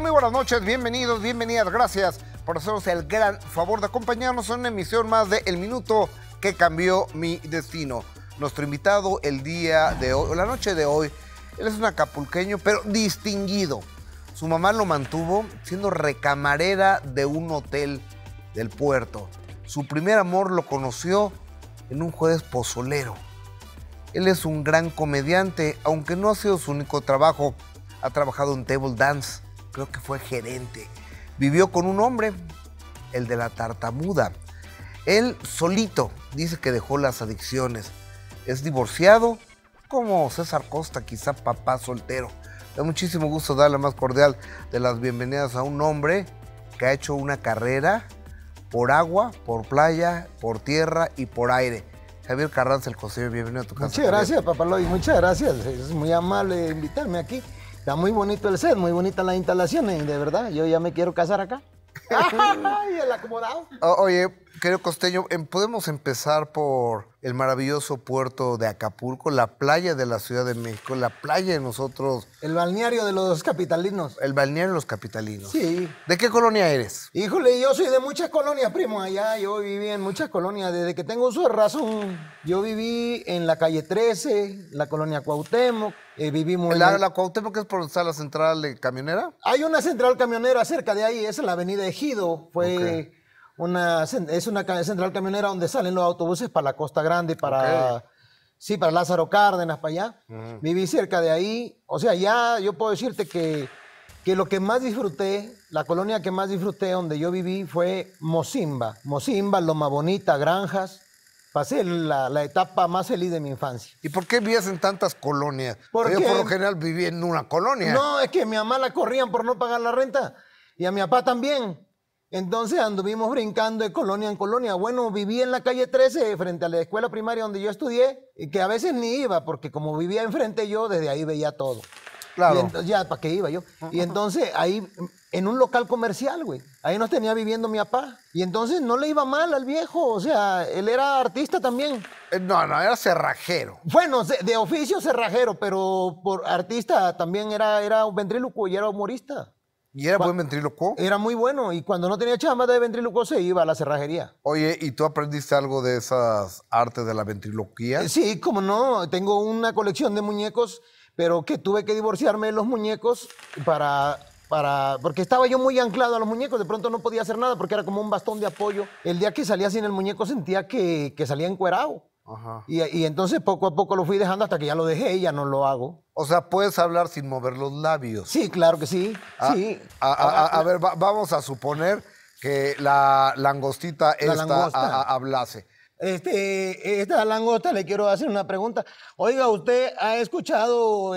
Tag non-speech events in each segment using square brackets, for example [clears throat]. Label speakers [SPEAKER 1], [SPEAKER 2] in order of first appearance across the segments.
[SPEAKER 1] Muy buenas noches, bienvenidos, bienvenidas, gracias por hacernos el gran favor de acompañarnos en una emisión más de El Minuto que cambió mi destino. Nuestro invitado el día de hoy, o la noche de hoy, él es un acapulqueño, pero distinguido. Su mamá lo mantuvo siendo recamarera de un hotel del puerto. Su primer amor lo conoció en un jueves pozolero. Él es un gran comediante, aunque no ha sido su único trabajo. Ha trabajado en table dance, creo que fue gerente. Vivió con un hombre, el de la tartamuda. Él solito dice que dejó las adicciones. Es divorciado, como César Costa, quizá papá soltero. Da muchísimo gusto darle la más cordial de las bienvenidas a un hombre que ha hecho una carrera por agua, por playa, por tierra y por aire. Javier Carranza, el consejero, bienvenido a tu casa.
[SPEAKER 2] Muchas gracias, Papaloy, muchas gracias. Es muy amable invitarme aquí. Está muy bonito el set, muy bonitas las instalaciones. ¿eh? de verdad. Yo ya me quiero casar acá. [laughs] ¡Ay, el acomodado!
[SPEAKER 1] oye, Querido Costeño, em, podemos empezar por el maravilloso puerto de Acapulco, la playa de la Ciudad de México, la playa de nosotros. El balneario de los capitalinos. El balneario de los capitalinos. Sí. ¿De qué colonia eres?
[SPEAKER 2] Híjole, yo soy de muchas colonias, primo. Allá yo viví en muchas colonias. Desde que tengo uso razón, yo viví en la calle 13, la colonia Cuauhtémoc, eh, vivimos la,
[SPEAKER 1] Cuauhtémoc que es por está la central de camionera.
[SPEAKER 2] Hay una central camionera cerca de ahí, es en la avenida Ejido, fue una, es una central camionera donde salen los autobuses para la Costa Grande, para, sí, para Lázaro Cárdenas, para allá. Viví cerca de ahí. O sea, ya yo puedo decirte que, que lo que más disfruté, la colonia que más disfruté donde yo viví fue Mocimba. Mocimba, Loma Bonita, Granjas. Pasé la, la etapa más feliz de mi infancia. ¿Y por qué vivías en tantas colonias? Porque, yo por lo general vivía en una colonia. No, es que a mi mamá la corrían por no pagar la renta y a mi papá también. Entonces anduvimos brincando de colonia en colonia. Bueno, viví en la calle 13, frente a la escuela primaria donde yo estudié, y que a veces ni iba, porque como vivía enfrente yo, desde ahí veía todo. Claro. ya, ¿para qué iba yo? Y entonces ahí, en un local comercial, güey. Ahí nos tenía viviendo mi papá. Y entonces no le iba mal al viejo. O sea, él era artista también. Eh, no, no, era cerrajero. Bueno, de oficio cerrajero, pero por artista también era, era un ventrílocuo y era humorista. ¿Y era buen ventriloquio? Era muy bueno y cuando no tenía chamba de ventriloquio se iba a la cerrajería.
[SPEAKER 1] Oye, ¿y tú aprendiste algo de esas artes de la ventriloquía? Eh, sí, como no, tengo una colección de muñecos, pero que tuve
[SPEAKER 2] que divorciarme de los muñecos para para, porque estaba yo muy anclado a los muñecos, de pronto no podía hacer nada porque era como un bastón de apoyo. El día que salía sin el muñeco sentía que, que salía encuerado. Y, entonces poco a poco lo fui dejando hasta que ya lo dejé y ya no lo hago. O sea, puedes
[SPEAKER 1] hablar sin mover los labios. Sí, claro que sí. A, ah, sí. Ah, ah, a, ver, vamos a suponer que la langostita esta hablase. Este,
[SPEAKER 2] esta langosta le quiero hacer una pregunta. Oiga, usted ha escuchado,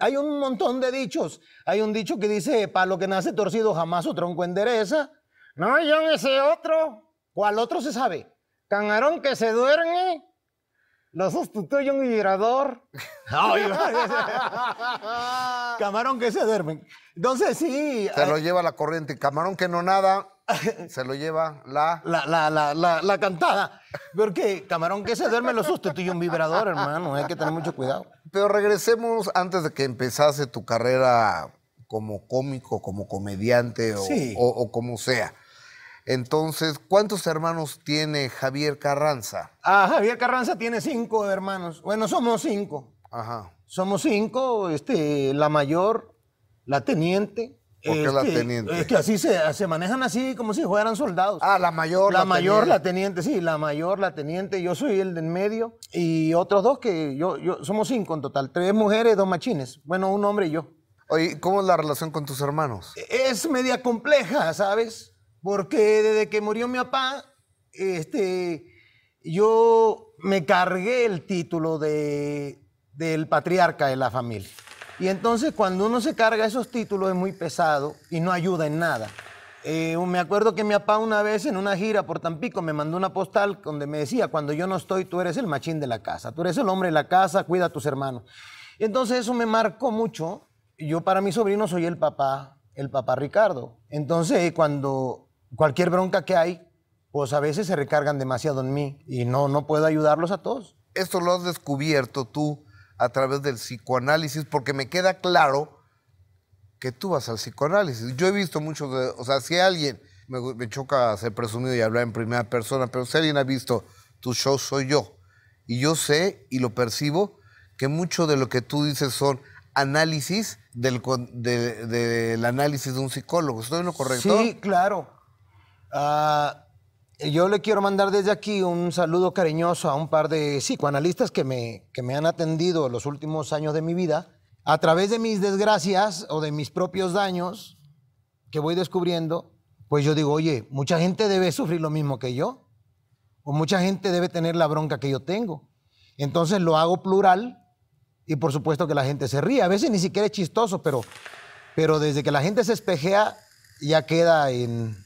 [SPEAKER 2] hay un montón de dichos. Hay un dicho que dice, para lo que nace torcido jamás su tronco endereza. No, en ese otro. ¿Cuál otro se sabe? Canarón que se duerme
[SPEAKER 1] lo sustituye un vibrador.
[SPEAKER 3] [laughs]
[SPEAKER 1] camarón que se duerme. Entonces, sí. Se lo lleva la corriente. Camarón que no nada, se lo lleva la... La, la, la, cantada. Porque camarón que
[SPEAKER 2] se duerme lo sustituye un vibrador, hermano. Hay que tener mucho cuidado.
[SPEAKER 1] Pero regresemos antes de que empezase tu carrera como cómico, como comediante o como sea. Entonces, ¿cuántos hermanos tiene Javier Carranza? Ah, Javier Carranza
[SPEAKER 2] tiene cinco hermanos. Bueno, somos cinco. Ajá. Somos cinco,
[SPEAKER 1] este,
[SPEAKER 2] la mayor, la teniente. ¿Por qué la este, teniente? Es que así se, se, manejan así como si fueran soldados. Ah, la mayor, la, mayor, la teniente, sí, la mayor, la teniente. Yo soy el en medio y otros dos que yo, yo somos cinco en total, tres mujeres, dos machines. Bueno, un hombre y yo. Oye, ¿cómo
[SPEAKER 1] es la relación con tus hermanos?
[SPEAKER 2] Es media compleja, ¿sabes? porque desde que murió mi papá, este, yo me cargué el título de, del patriarca de la familia. Y entonces cuando uno se carga esos títulos es muy pesado y no ayuda en nada. Eh, me acuerdo que mi papá una vez en una gira por Tampico me mandó una postal donde me decía, cuando yo no estoy, tú eres el machín de la casa, tú eres el hombre de la casa, cuida a tus hermanos. Y entonces eso me marcó mucho. Yo para mi sobrino soy el papá, el papá Ricardo. Entonces cuando
[SPEAKER 1] cualquier bronca que hay, pues a veces se recargan demasiado en mí y no, no puedo ayudarlos a todos. Esto lo has descubierto tú a través del psicoanálisis porque me queda claro que tú vas al psicoanálisis. Yo he visto muchos de, o sea, si alguien, me, choca ser presumido y hablar en primera persona, pero si alguien ha visto tu show soy yo. Y yo sé y lo percibo que mucho de lo que tú dices son análisis del, del análisis de un psicólogo. ¿Estoy en lo correcto? Sí,
[SPEAKER 2] claro. Ah, yo le quiero mandar desde aquí un saludo cariñoso a un par de psicoanalistas que me, me han atendido los últimos años de mi vida. A través de mis desgracias o de mis propios daños que voy descubriendo, pues yo digo, oye, mucha gente debe sufrir lo mismo que yo, o mucha gente debe tener la bronca que yo tengo. Entonces lo hago plural y por supuesto que la gente se ríe. A veces ni siquiera es chistoso, pero, pero desde que la gente se espejea ya queda en,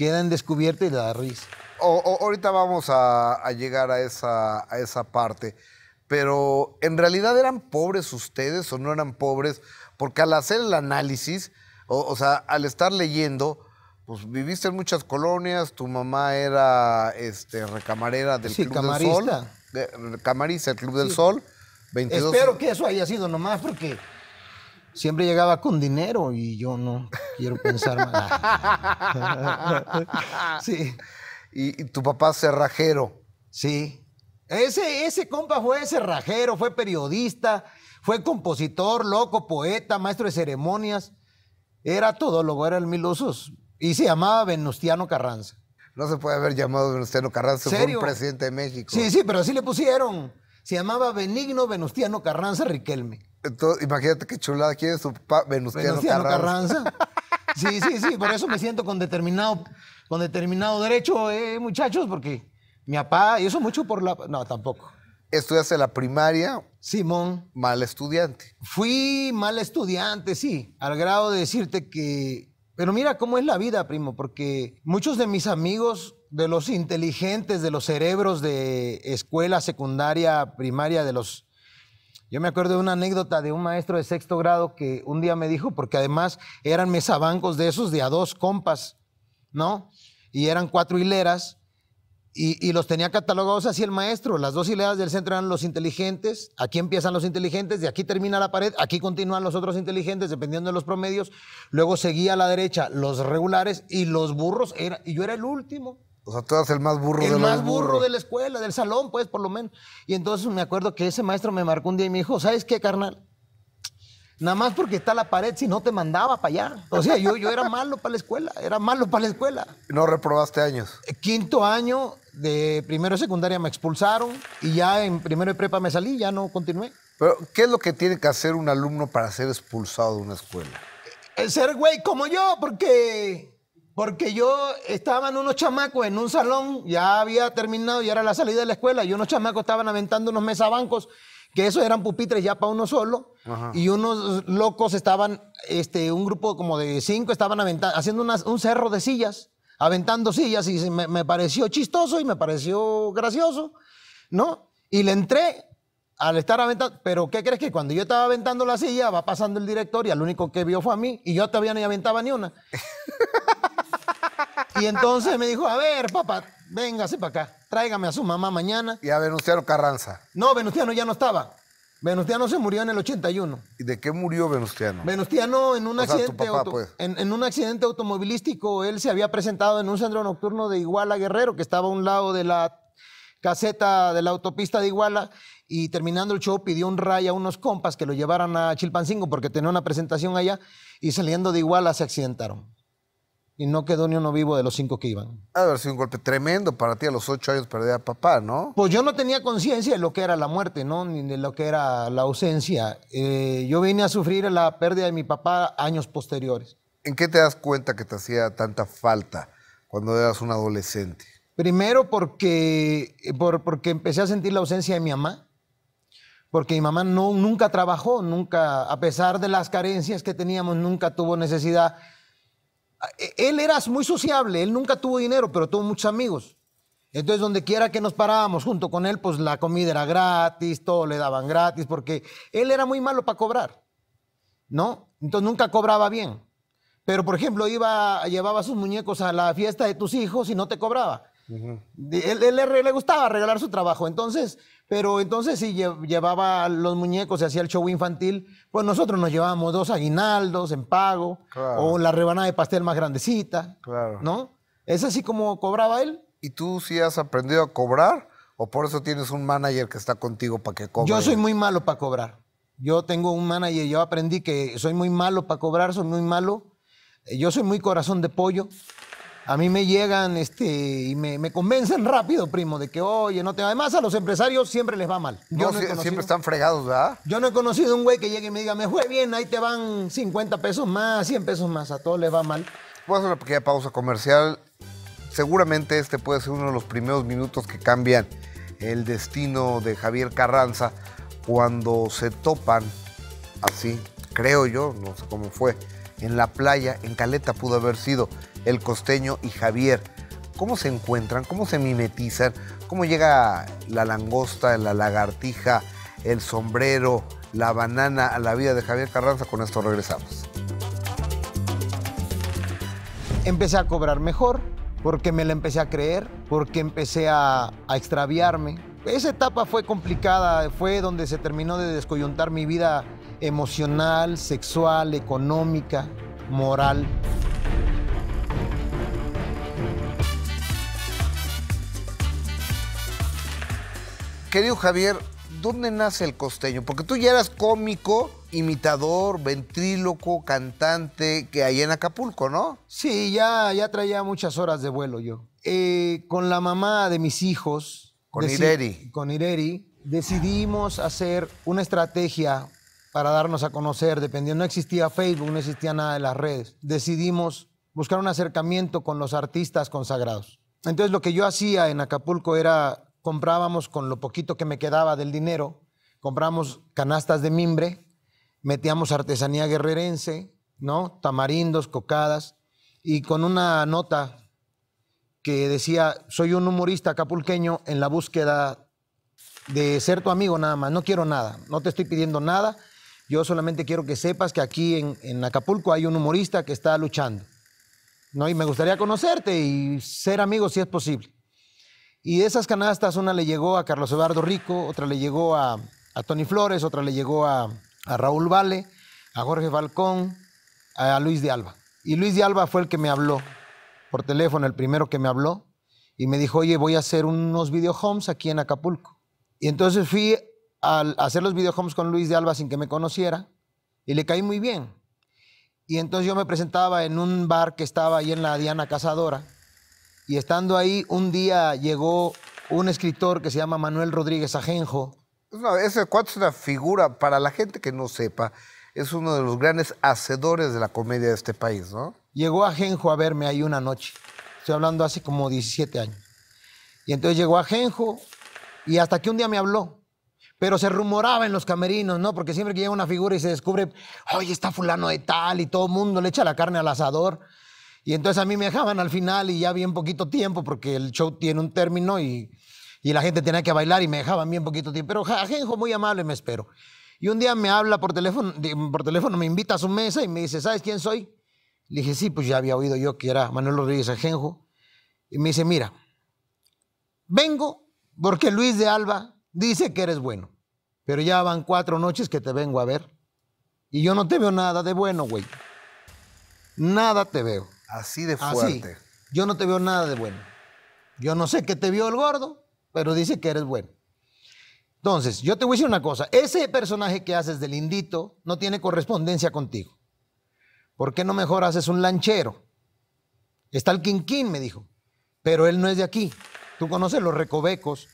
[SPEAKER 1] quedan en y da risa. ahorita vamos a, llegar a esa, esa parte. Pero, ¿en realidad eran pobres ustedes o no eran pobres? Porque al hacer el análisis, o, sea, al estar leyendo, pues viviste en muchas colonias, tu mamá era este, recamarera del Club del Sol. Camarista, el Club del Sol. 22... Espero
[SPEAKER 2] que eso haya sido nomás porque siempre llegaba con dinero y yo no quiero pensar más. [laughs] sí. Y, tu papá cerrajero. Sí. Ese, ese compa fue cerrajero, fue periodista, fue compositor, loco, poeta, maestro de ceremonias. Era todo, todólogo, era el mil usos. Y se llamaba Venustiano Carranza.
[SPEAKER 1] No se puede haber llamado Venustiano Carranza, un presidente de México.
[SPEAKER 2] Sí, sí, pero así le pusieron. Se llamaba Benigno Venustiano Carranza Riquelme imagínate qué
[SPEAKER 1] chulada. quiere su papá? Venustiano, Carranza.
[SPEAKER 2] [laughs] Sí, sí, sí. Por eso me siento con determinado, con determinado derecho, eh, muchachos, porque mi papá, y eso mucho por la. No, tampoco. ¿Estudiaste la primaria? Simón. Mal estudiante. Fui mal estudiante, sí. Al grado de decirte que. Pero mira cómo es la vida, primo, porque muchos de mis amigos de los inteligentes, de los cerebros de escuela secundaria, primaria, de los yo me acuerdo de una anécdota de un maestro de sexto grado que un día me dijo, porque además eran mesabancos de esos de a dos compas, ¿no? Y eran cuatro hileras y, los tenía catalogados así el maestro. Las dos hileras del centro eran los inteligentes, aquí empiezan los inteligentes, de aquí termina la pared, aquí continúan los otros inteligentes, dependiendo de los promedios. Luego seguía a la derecha los regulares y los burros, era, y yo era el último.
[SPEAKER 1] O sea, tú eras el más burro la escuela. El más burro de
[SPEAKER 2] la escuela, del salón, pues, por lo menos. Y entonces me acuerdo que ese maestro me marcó un día y me dijo, ¿sabes qué, carnal? Nada más porque está la pared, si no te mandaba para allá. O sea, yo, yo era malo para la escuela, era malo para la escuela. ¿No reprobaste años? Eh, quinto año de primero y secundaria me expulsaron
[SPEAKER 1] y ya en primero de prepa me salí, ya no continué. Pero, ¿qué es lo que tiene que hacer un alumno para ser expulsado de una escuela? Eh, eh, ser güey como yo, porque porque
[SPEAKER 2] yo en unos chamacos en un salón, ya había terminado, y era la salida de la escuela, y unos chamacos estaban aventando unos mesabancos, que esos eran pupitres ya para uno solo, y unos locos estaban, este, un grupo como de cinco estaban aventando, haciendo un cerro de sillas, aventando sillas, y me, pareció chistoso y me pareció gracioso, ¿no? Y le entré, al estar aventando, pero ¿qué crees que cuando yo estaba aventando la silla va pasando el director y al único que vio fue a mí y yo todavía no aventaba ni una? [laughs] Y entonces me dijo, a ver, papá, véngase para acá, tráigame a su mamá mañana. Y a Venustiano Carranza. No, Venustiano ya no estaba. Venustiano se murió en el 81. ¿Y de qué murió Venustiano? Venustiano en un, accidente, pues. en, un accidente automovilístico, él se había presentado en un centro nocturno de Iguala Guerrero, que estaba a un lado de la caseta de la autopista de Iguala, y terminando el show pidió un rayo a unos compas que lo llevaran a Chilpancingo porque tenía una presentación allá, y saliendo de Iguala se accidentaron y no quedó ni uno
[SPEAKER 1] vivo de los cinco que iban. Ha haber sido un golpe tremendo para ti a los ocho años perder a papá, ¿no? Pues yo no tenía
[SPEAKER 2] conciencia de lo que era la muerte, ¿no? Ni de lo que era la ausencia. Eh, yo vine a sufrir la pérdida de mi papá años posteriores.
[SPEAKER 1] ¿En qué te das cuenta que te hacía tanta falta cuando eras un adolescente?
[SPEAKER 2] Primero porque, eh, por, porque empecé a sentir la ausencia de mi mamá porque mi mamá no, nunca trabajó, nunca, a pesar de las carencias que teníamos, nunca tuvo necesidad él era muy sociable, él nunca tuvo dinero, pero tuvo muchos amigos. Entonces, donde quiera que nos parábamos junto con él, pues la comida era gratis, todo le daban gratis, porque él era muy malo para cobrar, ¿no? Entonces nunca cobraba bien. Pero, por ejemplo, iba, llevaba sus muñecos a la fiesta de tus hijos y no te cobraba él, le gustaba regalar su trabajo, entonces, pero entonces si llevaba los muñecos y hacía el show infantil, pues nosotros nos llevábamos dos aguinaldos en pago o la rebanada de pastel más grandecita,
[SPEAKER 1] claro. ¿no? Es así como cobraba él. ¿Y tú sí has aprendido a cobrar o por eso tienes un manager que está contigo para que cobre? Yo soy muy malo para cobrar.
[SPEAKER 2] Yo tengo un manager, yo aprendí que soy muy malo para cobrar, soy muy malo. Yo soy muy corazón de pollo. A mí me llegan este, y me, convencen rápido, primo, de que, oye, no te Además, a los empresarios siempre les va mal. Yo siempre
[SPEAKER 1] están fregados, ¿verdad?
[SPEAKER 2] Yo no he conocido un güey que llegue y me diga, me fue bien, ahí
[SPEAKER 1] te van 50 pesos más, 100 pesos más. A todos les va mal. Voy a hacer una pequeña pausa comercial. Seguramente este puede ser uno de los primeros minutos que cambian el destino de Javier Carranza cuando se topan así, creo yo, no sé cómo fue en la playa, en Caleta pudo haber sido el costeño y Javier. ¿Cómo se encuentran? ¿Cómo se mimetizan? ¿Cómo llega la langosta, la lagartija, el sombrero, la banana a la vida de Javier Carranza? Con esto regresamos. Empecé a cobrar
[SPEAKER 2] mejor porque me la empecé a creer, porque empecé a, extraviarme. Esa etapa fue complicada, fue donde se terminó de descoyuntar mi vida emocional, sexual, económica, moral.
[SPEAKER 1] Querido Javier, ¿dónde nace el costeño? Porque tú ya eras cómico, imitador, ventríloco, cantante, que ahí en Acapulco, ¿no? Sí, ya, ya traía
[SPEAKER 2] muchas horas de vuelo yo. Eh, con la mamá de mis hijos. Con Ireri. Con Ireri, decidimos hacer una estrategia para darnos a conocer, dependiendo, no existía Facebook, no existía nada de las redes. Decidimos buscar un acercamiento con los artistas consagrados. Entonces lo que yo hacía en Acapulco era, comprábamos con lo poquito que me quedaba del dinero, comprábamos canastas de mimbre, metíamos artesanía guerrerense, ¿no? Tamarindos, cocadas, y con una nota que decía, soy un humorista acapulqueño en la búsqueda de ser tu amigo nada más, no quiero nada, no te estoy pidiendo nada, yo solamente quiero que sepas que aquí en, Acapulco hay un humorista que está luchando. ¿no? Y me gustaría conocerte y ser amigo si es posible. Y esas canastas, una le llegó a Carlos Eduardo Rico, otra le llegó a, Tony Flores, otra le llegó a, Raúl Vale, a Jorge Falcón, a, Luis de Alba. Y Luis de Alba fue el que me habló por teléfono, el primero que me habló, y me dijo, oye, voy a hacer unos videohomes aquí en Acapulco. Y entonces fui al hacer los videojuegos con Luis de Alba sin que me conociera y le caí muy bien. Y entonces yo me presentaba en un bar que estaba ahí en la Diana Cazadora y estando ahí un día llegó un escritor que se llama Manuel Rodríguez Ajenjo.
[SPEAKER 1] No, ese cuatro es una figura, para la gente que no sepa, es uno de los grandes hacedores de la comedia de este país, ¿no? Llegó Ajenjo a verme ahí una noche.
[SPEAKER 2] Estoy hablando hace como 17 años. Y entonces llegó Ajenjo y hasta que un día me habló pero se rumoraba en los camerinos, ¿no? Porque siempre que llega una figura y se descubre, oye, está fulano de tal, y todo el mundo le echa la carne al asador. Y entonces a mí me dejaban al final y ya bien poquito tiempo, porque el show tiene un término y, la gente tenía que bailar y me dejaban bien poquito tiempo. Pero Ajenjo, muy amable, me espero. Y un día me habla por teléfono, por teléfono, me invita a su mesa y me dice, ¿sabes quién soy? Le dije, sí, pues ya había oído yo que era Manuel Rodríguez Ajenjo. Y me dice, mira, vengo porque Luis de Alba Dice que eres bueno, pero ya van cuatro noches que te vengo a ver. Y yo no te veo nada de bueno, güey. Nada te veo. Así de fuerte. Yo no te veo nada de bueno. Yo no sé qué te vio el gordo, pero dice que eres bueno. Entonces, yo te voy a decir una cosa. Ese personaje que haces de lindito no tiene correspondencia contigo. ¿Por qué no mejor haces un lanchero? Está el Quinquín, me dijo. Pero él no es de aquí. Tú conoces los recovecos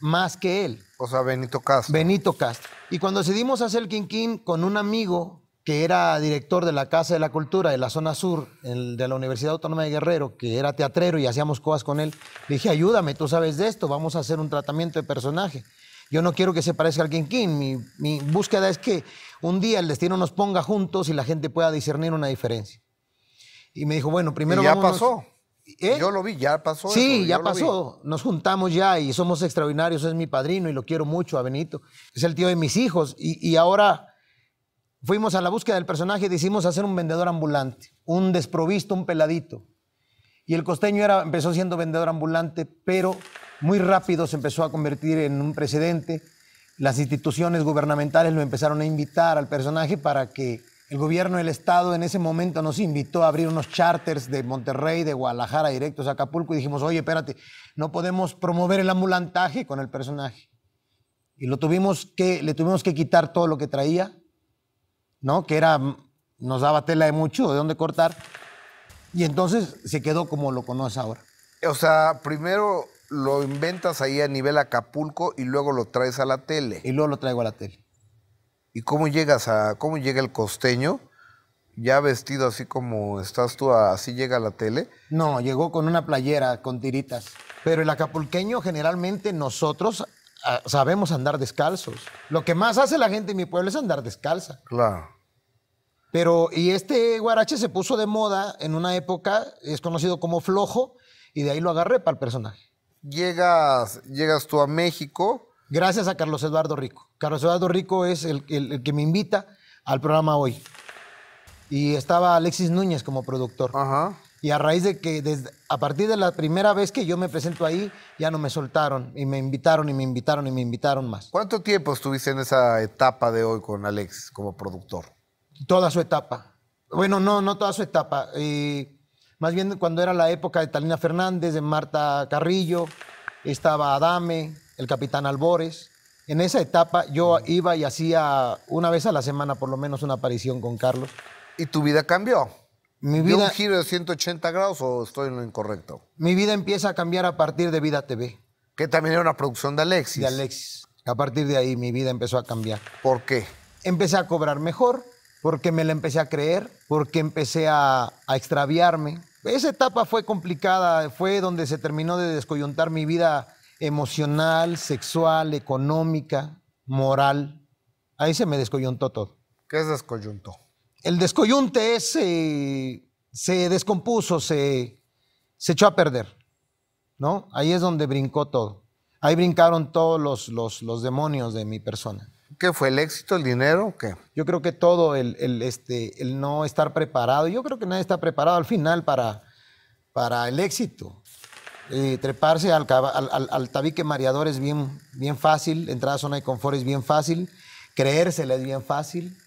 [SPEAKER 2] más que él. O sea, Benito Castro. Benito Castro. Y cuando decidimos hacer el Quinquín con un amigo que era director de la Casa de la Cultura de la zona sur, de la Universidad Autónoma de Guerrero, que era teatrero y hacíamos cosas con él, le dije, ayúdame, tú sabes de esto, vamos a hacer un tratamiento de personaje. Yo no quiero que se parezca al Quinquín, mi, mi búsqueda es que un día el destino nos ponga juntos y la gente pueda discernir una diferencia. Y me dijo, bueno, primero... ya pasó.
[SPEAKER 1] ¿Eh? Yo lo vi, ya pasó. Sí, ya pasó.
[SPEAKER 2] Nos juntamos ya y somos extraordinarios. Es mi padrino y lo quiero mucho a Benito. Es el tío de mis hijos. Y, ahora fuimos a la búsqueda del personaje y decidimos hacer un vendedor ambulante, un desprovisto, un peladito. Y el costeño era, empezó siendo vendedor ambulante, pero muy rápido se empezó a convertir en un presidente. Las instituciones gubernamentales lo empezaron a invitar al personaje para que el gobierno del Estado en ese momento nos invitó a abrir unos charters de Monterrey, de Guadalajara, directos a Acapulco, y dijimos, oye, espérate, no podemos promover el ambulantaje con el personaje. Y lo tuvimos que, le tuvimos que quitar todo lo que traía, ¿no? Que era, mm, nos daba tela de mucho, de dónde cortar. Y entonces se quedó como
[SPEAKER 1] lo conoce ahora. O sea, primero lo inventas ahí a nivel Acapulco y luego lo traes a la tele. Y luego lo traigo a la tele. ¿Y cómo llegas a, cómo llega el costeño? Ya vestido así como estás tú, así llega a la tele. No,
[SPEAKER 2] llegó con una playera, con tiritas. Pero el acapulqueño generalmente nosotros ah, sabemos andar descalzos. Lo que más hace la gente en mi pueblo es andar descalza. Claro. Pero, y este guarache se puso de moda en una época, es conocido como flojo, y de ahí lo agarré para el personaje. Llegas, llegas tú a México, Gracias a Carlos Eduardo Rico. Carlos Eduardo Rico es el, que me invita al programa hoy. Y estaba Alexis Núñez como productor. Ajá. Y a raíz de que, desde, a partir de la primera vez que yo me presento ahí, ya no me soltaron y me invitaron y me invitaron
[SPEAKER 1] y me invitaron más. ¿Cuánto tiempo estuviste en esa etapa de hoy con Alexis como productor?
[SPEAKER 2] Toda su etapa. Bueno, no, no toda su etapa. Eh, más bien cuando era la época de Talina Fernández, de Marta Carrillo, estaba Adame, el capitán Albores. En esa etapa yo iba y hacía una vez a la semana por lo menos una aparición con Carlos. ¿Y tu vida cambió? Mi vida, un giro
[SPEAKER 1] de 180 grados o estoy en lo incorrecto?
[SPEAKER 2] Mi vida empieza a cambiar a partir de Vida TV. Que también era una producción de Alexis. De Alexis. A partir de ahí mi vida empezó a cambiar. ¿Por qué? Empecé a cobrar mejor, porque me la empecé a creer, porque empecé a, a extraviarme. Esa etapa fue complicada, fue donde se terminó de descoyuntar mi vida emocional, sexual, económica, moral. Ahí se me descoyuntó todo.
[SPEAKER 1] ¿Qué es descoyunto?
[SPEAKER 2] El descoyunte es, eh, se descompuso, se, echó a perder, ¿no? Ahí es donde brincó todo. Ahí brincaron todos los, demonios de mi persona. ¿Qué fue el éxito, el dinero o qué? Yo creo que todo, el, el, este, el no estar preparado. Yo creo que nadie está preparado al final para, para el éxito. Eh, treparse al, tabique mareador es bien, bien fácil, entrar a zona de confort es bien fácil, creérsela es bien fácil.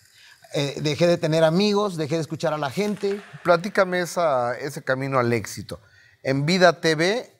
[SPEAKER 2] Eh, dejé
[SPEAKER 1] de tener amigos, dejé de escuchar a la gente. Platícame ese camino al éxito. ¿En Vida TV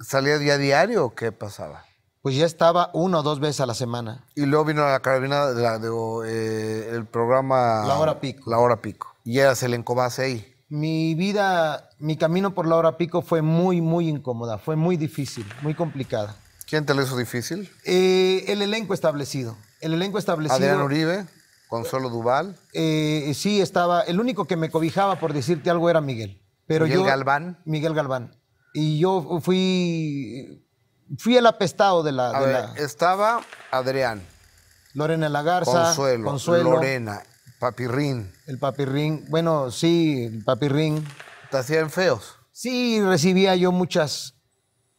[SPEAKER 1] salía día a diario o qué pasaba? Pues ya estaba
[SPEAKER 2] una o dos veces a la semana.
[SPEAKER 1] Y luego vino la carabina, del eh, el programa... La hora pico. La hora pico. Y era el encobase ahí mi vida, mi camino por la hora
[SPEAKER 2] pico fue muy, muy incómoda, fue muy difícil, muy complicada. ¿Quién te lo hizo difícil? Eh, el elenco establecido. El elenco establecido. Adrián Uribe,
[SPEAKER 1] Consuelo Duval.
[SPEAKER 2] Eh, sí, estaba. El único que me cobijaba, por decirte algo, era Miguel. Pero Miguel Galván. Miguel Galván. Y yo fui. Fui el apestado de la. la...
[SPEAKER 1] Estaba Adrián. Lorena Lagarza. Consuelo. Consuelo. Lorena.
[SPEAKER 2] Papirrín. El papirrín. Bueno, sí, el papirrín. ¿Te hacían feos? Sí, recibía yo muchas,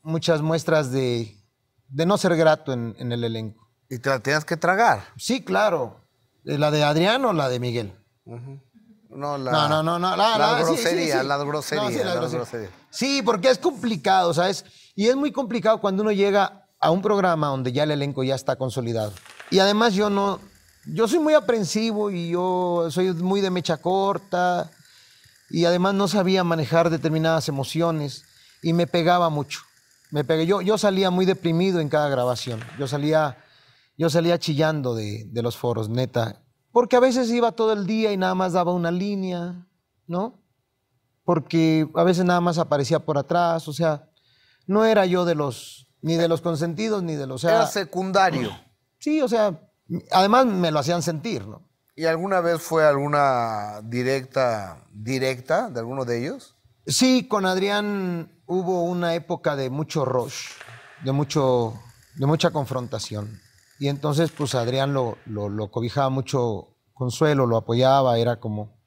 [SPEAKER 2] muchas muestras de, no ser grato en, el elenco. ¿Y te la tenías que tragar? Sí, claro. Eh, ¿La de Adrián o la de Miguel?
[SPEAKER 1] No, la, no, no, no, La, grosería, la grosería, la, grosería.
[SPEAKER 2] Sí, porque es complicado, ¿sabes? Y es muy complicado cuando uno llega a un programa donde ya el elenco ya está consolidado. Y además yo no, yo soy muy aprensivo y yo soy muy de mecha corta y además no sabía manejar determinadas emociones y me pegaba mucho. Me pegué. Yo, yo salía muy deprimido en cada grabación. Yo salía, yo salía chillando de, los foros, neta. Porque a veces iba todo el día y nada más daba una línea, ¿no? Porque a veces nada más aparecía por atrás, o sea, no era yo de los, ni de los consentidos, ni de los... era secundario. Sí, o sea, Además, me lo hacían sentir, ¿no?
[SPEAKER 1] ¿Y alguna vez fue alguna directa, directa de alguno de ellos? Sí, con Adrián
[SPEAKER 2] hubo una época de mucho rush, de, mucho, de mucha confrontación. Y entonces, pues Adrián lo, lo, cobijaba mucho consuelo, lo apoyaba, era como.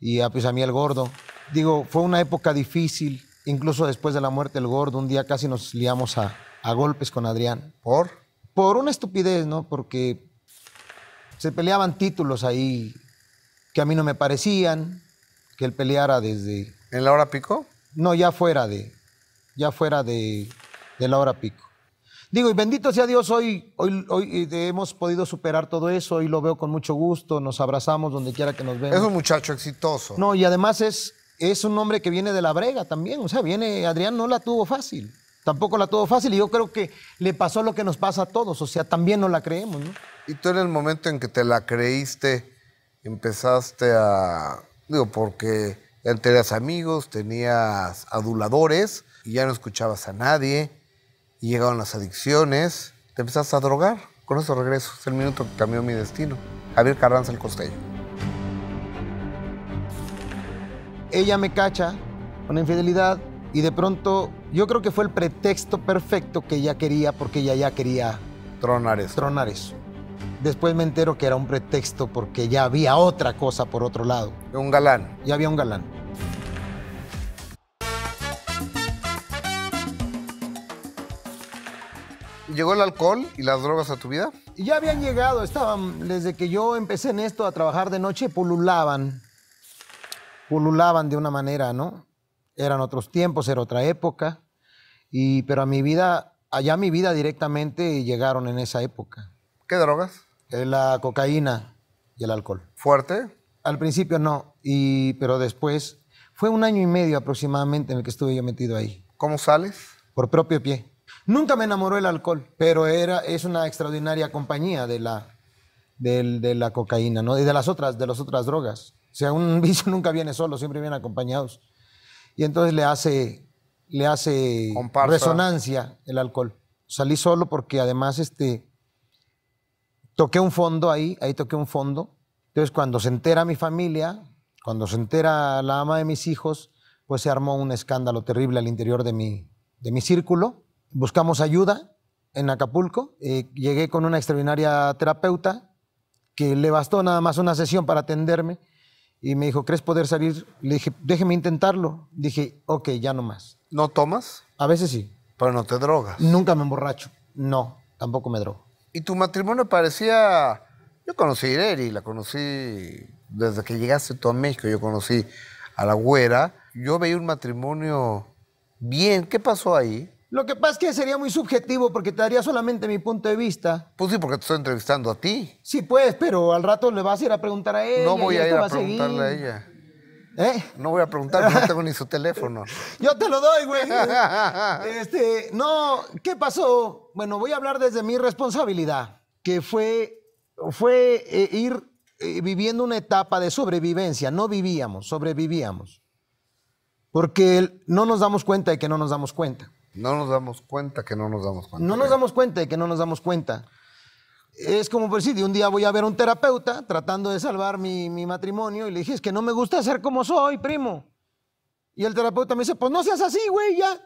[SPEAKER 2] Y ah, pues a mí el gordo. Digo, fue una época difícil, incluso después de la muerte del gordo, un día casi nos liamos a, a golpes con Adrián. ¿Por? Por una estupidez, ¿no? Porque se peleaban títulos ahí que a mí no me parecían, que él peleara desde... ¿En la hora pico? No, ya fuera de, ya fuera de, la hora pico. Digo, y bendito sea Dios, hoy, hoy, hoy eh, hemos podido superar todo eso y lo veo con mucho gusto, nos abrazamos donde quiera que nos vean. Es un
[SPEAKER 1] muchacho exitoso. No,
[SPEAKER 2] y además es, es un hombre que viene de la brega también, o sea, viene, Adrián no la tuvo fácil. Tampoco la tuvo fácil y yo creo que le pasó lo que nos pasa a todos,
[SPEAKER 1] o sea, también no la creemos, ¿no? Y tú en el momento en que te la creíste, empezaste a, digo, porque ya tenías amigos, tenías aduladores y ya no escuchabas a nadie y llegaron las adicciones, te empezaste a drogar. Con eso regreso, es el minuto que cambió mi destino. Javier Carranza el Costello. Ella me cacha, con infidelidad,
[SPEAKER 2] y de pronto, yo creo que fue el pretexto perfecto que ella quería, porque ella ya quería tronar eso. Tronar eso. Después me entero que era un pretexto porque ya había otra cosa por otro lado. Un galán. Ya había un galán. ¿Llegó el alcohol y las
[SPEAKER 1] drogas a tu vida?
[SPEAKER 2] Ya habían llegado, estaban, desde que yo empecé en esto a trabajar de noche, pululaban. Pululaban de una manera, ¿no? eran otros tiempos, era otra época, y, pero a mi vida, allá mi vida directamente llegaron en esa época. ¿Qué drogas? Eh, la cocaína y el alcohol. ¿Fuerte? Al principio no, y, pero después fue un año y medio aproximadamente en el que estuve yo metido ahí. ¿Cómo sales? Por propio pie. Nunca me enamoró el alcohol, pero era, es una extraordinaria compañía de la, de, la cocaína, ¿no? Y de las otras, de las otras drogas. O sea, un [laughs] vicio nunca viene solo, siempre viene acompañados y entonces le hace, le hace resonancia el alcohol. Salí solo porque además este, toqué un fondo ahí, ahí toqué un fondo. Entonces cuando se entera mi familia, cuando se entera la ama de mis hijos, pues se armó un escándalo terrible al interior de mi, de mi círculo. Buscamos ayuda en Acapulco. Eh, llegué con una extraordinaria terapeuta que le bastó nada más una sesión para atenderme y me dijo, ¿crees poder salir? Le dije, déjeme intentarlo. Dije, ok, ya no más.
[SPEAKER 1] ¿No tomas? A veces sí. Pero no te drogas. Nunca
[SPEAKER 2] me emborracho. No, tampoco me drogo.
[SPEAKER 1] ¿Y tu matrimonio parecía... Yo conocí a Ireri, la conocí desde que llegaste tú a México, yo conocí a la güera. Yo veía un matrimonio bien. ¿Qué pasó ahí? Lo que pasa es que sería muy subjetivo porque te daría solamente mi punto de vista. Pues sí, porque te estoy entrevistando a ti. Sí, pues, pero al rato le vas a ir a preguntar a ella. No voy a ir a, preguntarle a, ella. ¿Eh? No voy a preguntar, no tengo ni su [laughs] teléfono. Yo te lo doy,
[SPEAKER 2] güey. [laughs] este, no, ¿qué pasó? Bueno, voy a hablar desde mi responsabilidad, que fue, fue eh, ir eh, viviendo una etapa de sobrevivencia. No vivíamos, sobrevivíamos. Porque no nos damos cuenta de que no nos damos cuenta. No nos damos cuenta
[SPEAKER 1] que no nos damos
[SPEAKER 2] cuenta. No nos damos cuenta de que no nos damos cuenta. Es como decir, de un día voy a ver a un terapeuta tratando de salvar mi, mi matrimonio y le dije, es que no me gusta ser como soy, primo. Y el terapeuta me dice, pues no seas así, güey, ya.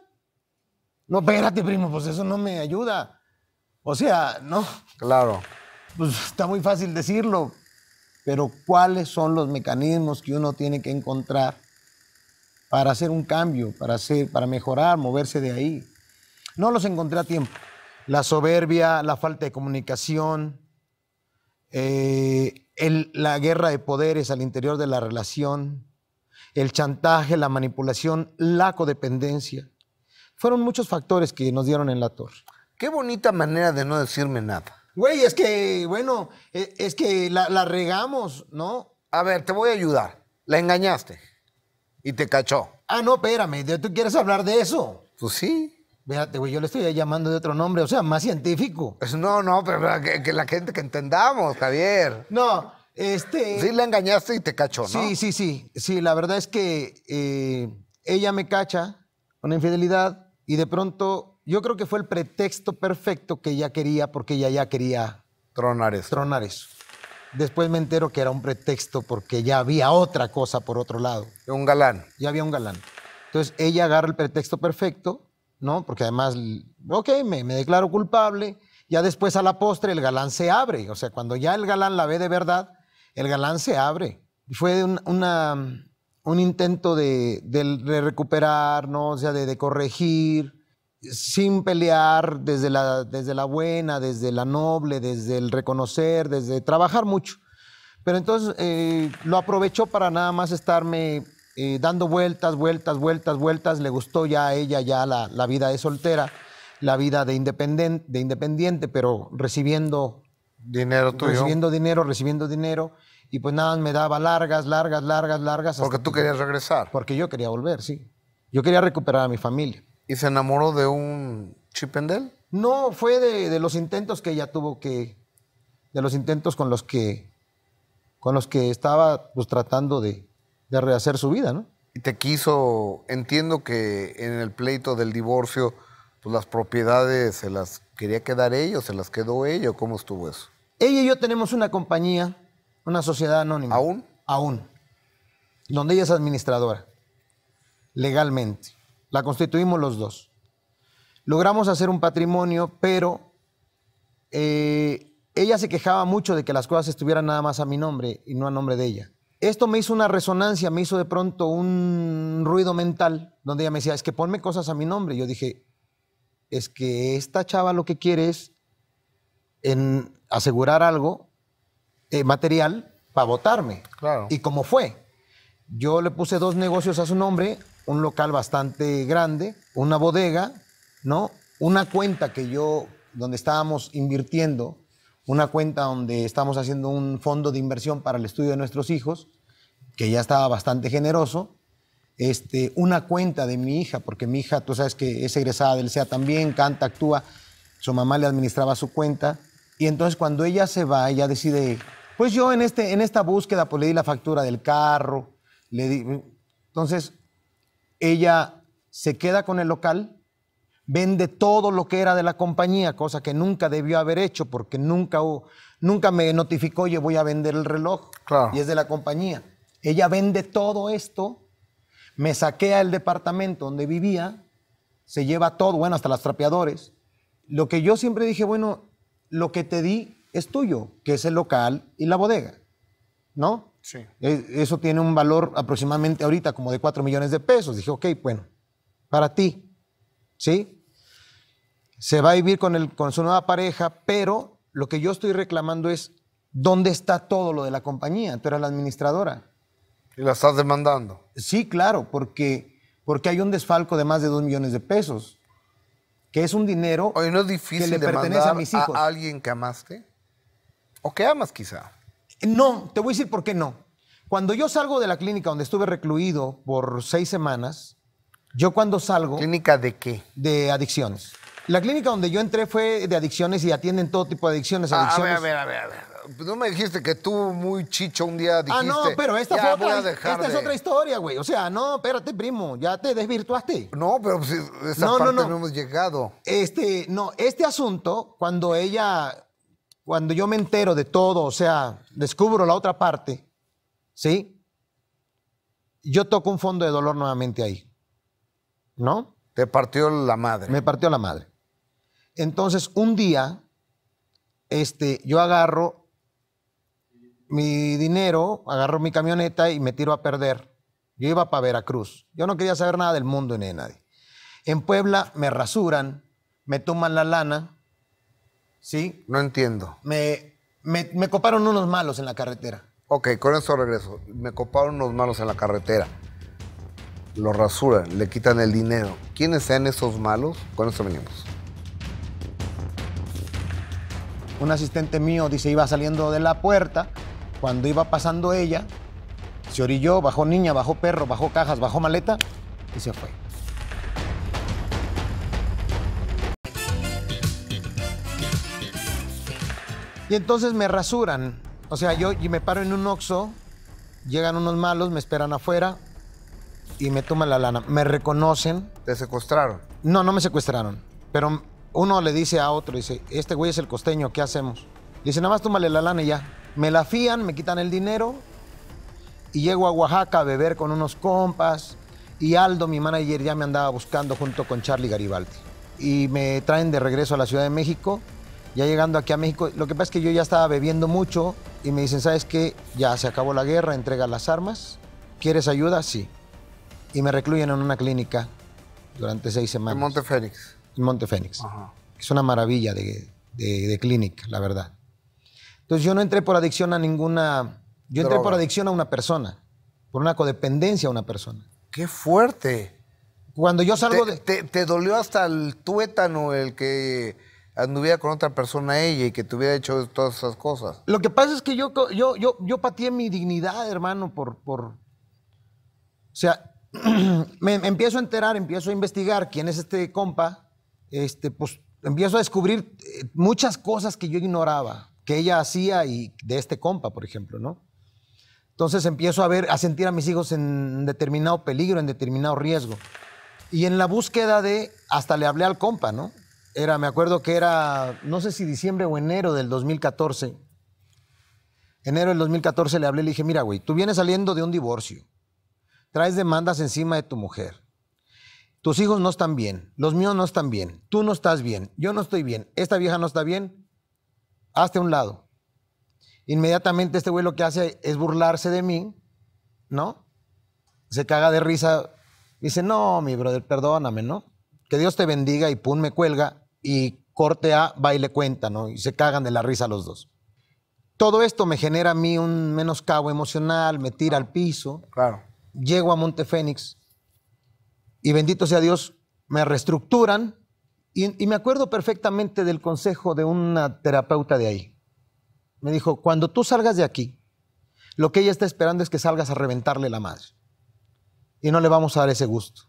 [SPEAKER 2] No, espérate, primo, pues eso no me ayuda. O sea, no. Claro. Pues está muy fácil decirlo, pero ¿cuáles son los mecanismos que uno tiene que encontrar para hacer un cambio, para, hacer, para mejorar, moverse de ahí. No los encontré a tiempo. La soberbia, la falta de comunicación, eh, la guerra de poderes al interior de la relación, el chantaje, la manipulación, la codependencia. Fueron muchos factores que nos dieron en la torre. Qué bonita manera de no decirme nada. Güey, es que, bueno, e, es que la, la regamos, ¿no? A ver, te voy a ayudar. La engañaste.
[SPEAKER 1] Y te cachó. Ah,
[SPEAKER 2] no, espérame, ¿tú quieres hablar de eso? Pues sí. Fíjate, güey, yo le estoy llamando de otro nombre, o sea, más científico. Pues no, no, pero que, la gente que entendamos, Javier. No, este... Sí la engañaste y te cachó, ¿no? Sí, sí, sí. Sí, la verdad es que eh, ella me cacha una infidelidad y de pronto yo creo que fue el pretexto perfecto que ella quería porque ella ya quería... Tronar eso. Tronar Después me entero que era un pretexto porque ya había otra cosa por otro lado. Un galán. Ya había un galán. Entonces ella agarra el pretexto perfecto, ¿no? Porque además, ok, me, declaro culpable. Ya después a la postre el galán se abre. O sea, cuando ya el galán la ve de verdad, el galán se abre. Fue un, intento de, recuperar, no, o sea, de corregir sin pelear, desde la, desde la buena, desde la noble, desde el reconocer, desde trabajar mucho. Pero entonces eh, lo aprovechó para nada más estarme eh, dando vueltas, vueltas, vueltas, vueltas. Le gustó ya a ella ya la, vida de soltera, la vida de independiente, de independiente pero recibiendo dinero tuyo. Recibiendo dinero, recibiendo dinero. Y pues nada, me daba largas, largas, largas, largas. Porque tú querías regresar. Porque yo quería volver, sí. Yo quería recuperar a mi familia. ¿Y se enamoró de un Chipendel? No, fue de, los intentos que ella tuvo que. De los intentos con los que. con los que estaba pues,
[SPEAKER 1] tratando de, rehacer su vida, ¿no? Y te quiso. Entiendo que en el pleito del divorcio, pues, las propiedades se las quería quedar ella se las quedó ella, ¿cómo estuvo eso?
[SPEAKER 2] Ella y yo tenemos una compañía, una sociedad anónima. ¿Aún? Aún. Donde ella es administradora. Legalmente. La constituimos los dos. Logramos hacer un patrimonio, pero eh, ella se quejaba mucho de que las cosas estuvieran nada más a mi nombre y no a nombre de ella. Esto me hizo una resonancia, me hizo de pronto un ruido mental donde ella me decía, es que ponme cosas a mi nombre. yo dije, es que esta chava lo que quiere es en asegurar algo eh, material para votarme. Claro. Y como fue, yo le puse dos negocios a su nombre, un local bastante grande, una bodega, ¿no? Una cuenta que yo, donde estábamos invirtiendo, una cuenta donde estábamos haciendo un fondo de inversión para el estudio de nuestros hijos, que ya estaba bastante generoso, este, una cuenta de mi hija, porque mi hija, tú sabes que es egresada del SEA también, canta, actúa, su mamá le administraba su cuenta, y entonces cuando ella se va, ella decide, pues yo en, este, en esta búsqueda, pues le di la factura del carro, le di... Entonces, ella se queda con el local, vende todo lo que era de la compañía, cosa que nunca debió haber hecho porque nunca, nunca me notificó, oye, voy a vender el reloj. Y es de la compañía. Ella vende todo esto, me saquea el departamento donde vivía, se lleva todo, bueno, hasta las trapeadores. Lo que yo siempre dije, bueno, lo que te di es tuyo, que es el local y la bodega, ¿no? Eh, eso tiene un valor aproximadamente ahorita como de 4 millones de pesos. Dije, ok, bueno, para ti, ¿sí? Se va a vivir con, el, con su nueva pareja, pero lo que yo estoy reclamando es dónde está todo lo de la compañía. Tú eras la administradora. ¿Y la estás demandando? Sí, claro, porque, porque hay un desfalco de más de 2
[SPEAKER 1] millones de pesos, que es un dinero ¿no es difícil que le pertenece a mis hijos. alguien que amaste? ¿O que amas quizá? No, te voy a decir por qué no. Cuando
[SPEAKER 2] yo salgo de la clínica donde estuve recluido por seis semanas, yo cuando salgo... ¿Clínica de qué? De adicciones. La clínica donde yo entré fue de adicciones y atienden todo tipo de adicciones. Ah, adicciones. A
[SPEAKER 3] ver, a ver, a ver.
[SPEAKER 1] Pues no me dijiste que tú muy chicho un día
[SPEAKER 2] dijiste... Ah, no, pero esta, fue otra, es otra historia, güey. O sea, no, espérate, primo, ya te desvirtuaste. No, pero pues, esa parte no, no hemos
[SPEAKER 1] llegado.
[SPEAKER 2] Este, no, este asunto, cuando ella cuando yo me entero de todo, o sea, descubro la otra parte, ¿sí? Yo toco un fondo de dolor nuevamente ahí, ¿no? Te partió la madre. Me partió la madre. Entonces, un día, este, yo agarro mi dinero, agarro mi camioneta y me tiro a perder. Yo iba para Veracruz. Yo no quería saber nada del mundo ni de nadie. En Puebla me rasuran, me toman la lana,
[SPEAKER 1] Sí. No entiendo. Me, coparon unos malos en la carretera. Ok, con eso regreso. Me coparon unos malos en la carretera. Lo rasuran, le quitan el dinero. ¿Quiénes sean esos malos? Con eso venimos.
[SPEAKER 2] Un asistente mío dice iba saliendo de la puerta. Cuando iba pasando ella, se orilló, bajó niña, bajó perro, bajó cajas, bajó maleta y se fue. Y entonces me rasuran. O sea, yo me paro en un oxo, llegan unos malos, me esperan afuera y me toman la lana. Me reconocen. ¿Te secuestraron? No, no me secuestraron. Pero uno le dice a otro, dice, este güey es el costeño, ¿qué hacemos? dice, nada más tómale la lana y ya. Me la fían, me quitan el dinero y llego a Oaxaca a beber con unos compas. Y Aldo, mi manager, ya me andaba buscando junto con Charlie Garibaldi. Y me traen de regreso a la Ciudad de México ya llegando aquí a México, lo que pasa es que yo ya estaba bebiendo mucho y me dicen, ¿sabes qué? Ya se acabó la guerra, entrega las armas. ¿Quieres ayuda? Sí. Y me recluyen en una clínica durante seis semanas. En Montefénix. En Montefénix. Es una maravilla de, de, clínica, la verdad. Entonces yo no entré por adicción a ninguna... Yo entré por adicción a una persona,
[SPEAKER 1] por una codependencia a una persona. ¡Qué fuerte! Cuando yo salgo de... te, dolió hasta el tuétano el que anduviera con otra persona ella y que tuviera hecho todas esas cosas.
[SPEAKER 2] Lo que pasa es que yo, yo, yo, yo pateé mi dignidad, hermano, por... por... O sea, [clears throat] me, me, empiezo a enterar, empiezo a investigar quién es este compa, este, pues empiezo a descubrir eh, muchas cosas que yo ignoraba, que ella hacía y de este compa, por ejemplo, ¿no? Entonces empiezo a ver, a sentir a mis hijos en determinado peligro, en determinado riesgo. Y en la búsqueda de, hasta le hablé al compa, ¿no? me acuerdo que era, no sé si diciembre o enero del 2014. Enero del 2014 le hablé y le dije, mira, güey, tú vienes saliendo de un divorcio. Traes demandas encima de tu mujer. Tus hijos no están bien, los míos no están bien, tú no estás bien, yo no estoy bien, esta vieja no está bien, hazte a un lado. Inmediatamente este güey lo que hace es burlarse de mí, ¿no? Se caga de risa, dice, no, mi brother, perdóname, ¿no? Que Dios te bendiga y pum, me cuelga y corte A, va cuenta, ¿no? Y se cagan de la risa los dos. Todo esto me genera a mí un menoscabo emocional, me tira al piso. Claro. Llego a Montefénix y bendito sea Dios, me reestructuran y, y me acuerdo perfectamente del consejo de una terapeuta de ahí. Me dijo, cuando tú salgas de aquí, lo que ella está esperando es que salgas a reventarle la madre. Y no le vamos a dar ese gusto.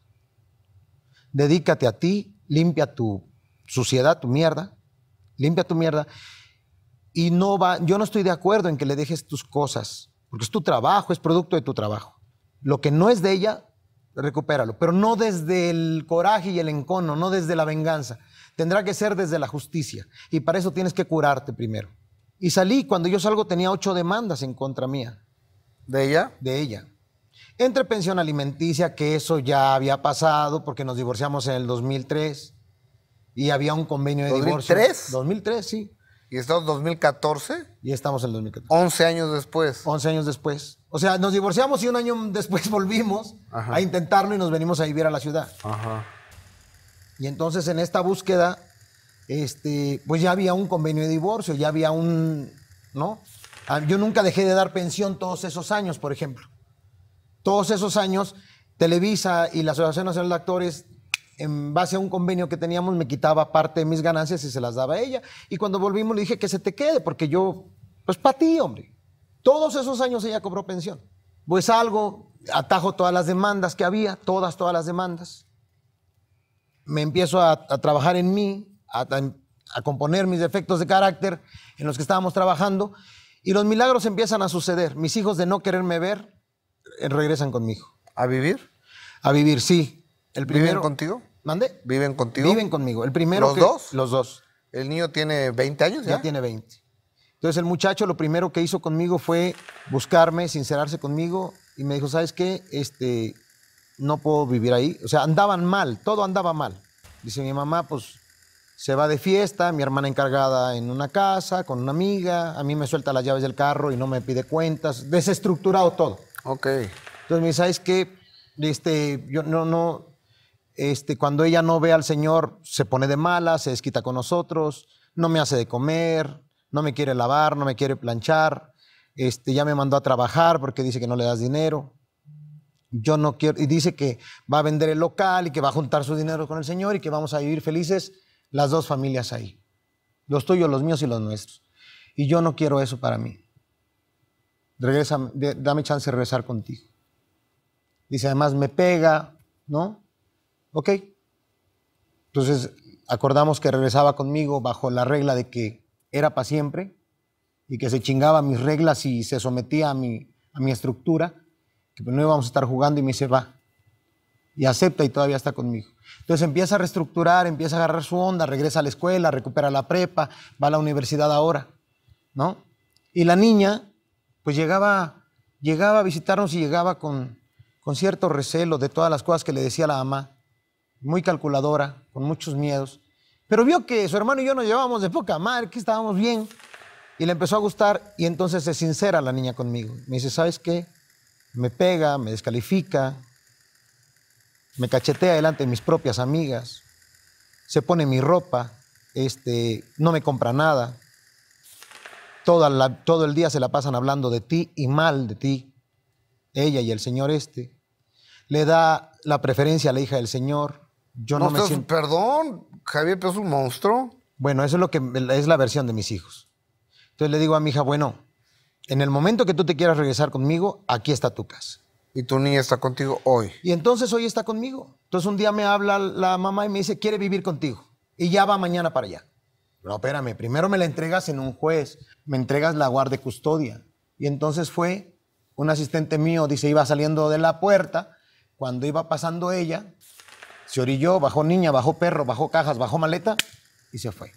[SPEAKER 2] Dedícate a ti, limpia tu suciedad, tu mierda, limpia tu mierda. Y no va, yo no estoy de acuerdo en que le dejes tus cosas, porque es tu trabajo, es producto de tu trabajo. Lo que no es de ella, recupéralo, pero no desde el coraje y el encono, no desde la venganza. Tendrá que ser desde la justicia. Y para eso tienes que curarte primero. Y salí, cuando yo salgo tenía ocho demandas en contra mía. ¿De ella? De ella. Entre pensión alimenticia, que eso ya había pasado porque nos divorciamos en el 2003. Y había un convenio de divorcio. ¿2003? 2003, sí. ¿Y estamos en 2014? Y estamos en 2014. 11 años después. 11 años después. O sea, nos divorciamos y un año después [laughs] volvimos a intentarlo y nos venimos a vivir a la ciudad. Ajá. Y entonces en esta búsqueda, este, pues ya había un convenio de divorcio, ya había un, ¿no? Ah, yo nunca dejé de dar pensión todos esos años, por ejemplo. Todos esos años, Televisa y la Asociación Nacional de Actores en base a un convenio que teníamos, me quitaba parte de mis ganancias y se las daba a ella. Y cuando volvimos le dije que se te quede, porque yo, pues para ti, hombre. Todos esos años ella cobró pensión. Pues algo, atajo todas las demandas que había, todas, todas las demandas. Me empiezo a, trabajar en mí, a, a componer mis defectos de carácter en los que estábamos trabajando. Y los milagros empiezan a suceder. Mis hijos de no quererme ver eh, regresan conmigo. ¿A vivir? A vivir, sí primero, ¿Viven contigo? ¿Mande? ¿Viven contigo? Viven conmigo. El primero ¿Los dos?
[SPEAKER 1] Los dos. ¿El niño tiene 20 años ya? Ya tiene 20.
[SPEAKER 2] Entonces el muchacho lo primero que hizo conmigo fue buscarme, sincerarse conmigo y me dijo, ¿sabes qué? Este, no puedo vivir ahí. O sea, andaban mal, todo andaba mal. Dice mi mamá, pues se va de fiesta, mi hermana encargada en una casa, con una amiga, a mí me suelta las llaves del carro y no me pide cuentas, desestructurado todo. Ok. Entonces me dice, ¿sabes qué? Este, yo no, no, este, cuando ella no ve al Señor, se pone de mala, se desquita con nosotros, no me hace de comer, no me quiere lavar, no me quiere planchar, este, ya me mandó a trabajar porque dice que no le das dinero. Yo no quiero, y dice que va a vender el local y que va a juntar su dinero con el Señor y que vamos a vivir felices las dos familias ahí. Los tuyos, los míos y los nuestros. Y yo no quiero eso para mí. Regresa, dame chance de regresar contigo. Dice, además me pega, ¿no? Ok. Entonces acordamos que regresaba conmigo bajo la regla de que era para siempre y que se chingaba mis reglas y se sometía a mi, a mi estructura, que pues no íbamos a estar jugando y me dice, va, y acepta y todavía está conmigo. Entonces empieza a reestructurar, empieza a agarrar su onda, regresa a la escuela, recupera la prepa, va a la universidad ahora, ¿no? Y la niña, pues llegaba, llegaba a visitarnos y llegaba con, con cierto recelo de todas las cosas que le decía la mamá muy calculadora, con muchos miedos. Pero vio que su hermano y yo nos llevábamos de poca madre, que estábamos bien. Y le empezó a gustar y entonces se sincera la niña conmigo. Me dice, ¿sabes qué? Me pega, me descalifica, me cachetea delante de mis propias amigas, se pone mi ropa, este, no me compra nada. Toda todo el día se la pasan hablando de ti y mal de ti, ella y el señor este. Le da la preferencia a la hija del señor, yo no, me
[SPEAKER 1] Perdón,
[SPEAKER 2] Javier, pero es un monstruo. Bueno, eso es lo que es la versión de mis hijos. Entonces le digo a mi hija, bueno, en el momento que tú te quieras regresar conmigo, aquí está tu casa.
[SPEAKER 1] Y tu niña está contigo hoy.
[SPEAKER 2] Y entonces hoy está conmigo. Entonces un día me habla la mamá y me dice, quiere vivir contigo. Y ya va mañana para allá. No, espérame, primero me la entregas en un juez, me entregas la guardia de custodia. Y entonces fue un asistente mío, dice, iba saliendo de la puerta, cuando iba pasando ella, se orilló, bajó niña, bajó perro, bajó cajas, bajó maleta y se fue.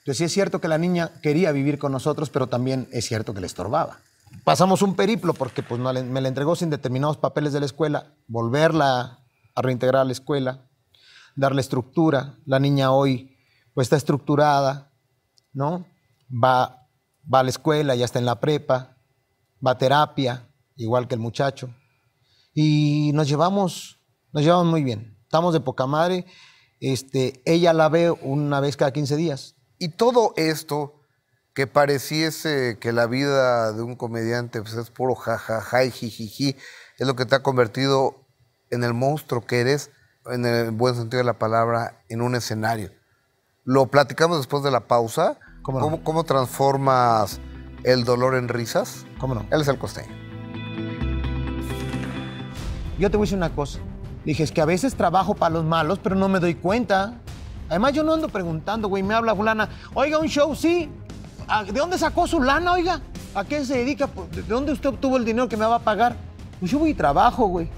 [SPEAKER 2] Entonces sí es cierto que la niña quería vivir con nosotros, pero también es cierto que le estorbaba. Pasamos un periplo porque pues, me la entregó sin determinados papeles de la escuela, volverla a reintegrar a la escuela, darle estructura. La niña hoy pues, está estructurada, ¿no? Va, va a la escuela, ya está en la prepa, va a terapia, igual que el muchacho. Y nos llevamos, nos llevamos muy bien estamos de poca madre.
[SPEAKER 1] Este, ella la ve una vez cada 15 días. Y todo esto que pareciese que la vida de un comediante pues, es puro jajaja y es lo que te ha convertido en el monstruo que eres, en el buen sentido de la palabra, en un escenario. Lo platicamos después de la pausa. ¿Cómo, transformas el dolor en risas? ¿Cómo no? Él es el costeño.
[SPEAKER 2] Yo te voy a decir una cosa. Dije, es que a veces trabajo para los malos, pero no me doy cuenta. Además, yo no ando preguntando, güey. Me habla fulana, oiga, un show, sí. Ah, ¿De dónde sacó su lana, oiga? ¿A qué se dedica? Pues, ¿De dónde usted obtuvo el dinero que me va a pagar? Pues yo
[SPEAKER 1] voy y trabajo, güey.